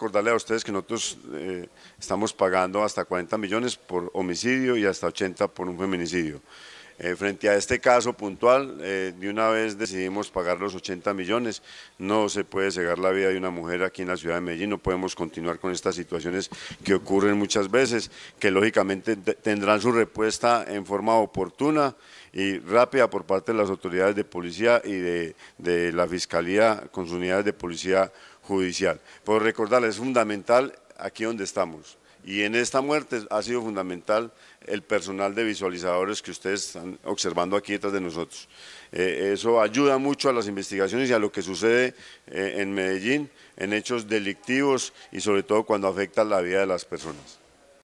Recordarle a ustedes que nosotros eh, estamos pagando hasta 40 millones por homicidio y hasta 80 por un feminicidio. Eh, frente a este caso puntual, eh, de una vez decidimos pagar los 80 millones. No se puede cegar la vida de una mujer aquí en la ciudad de Medellín, no podemos continuar con estas situaciones que ocurren muchas veces, que lógicamente tendrán su respuesta en forma oportuna y rápida por parte de las autoridades de policía y de, la fiscalía con sus unidades de policía judicial. Por recordarles, es fundamental aquí donde estamos. Y en esta muerte ha sido fundamental el personal de visualizadores que ustedes están observando aquí detrás de nosotros. Eh, eso ayuda mucho a las investigaciones y a lo que sucede eh, en Medellín en hechos delictivos y sobre todo cuando afecta la vida de las personas.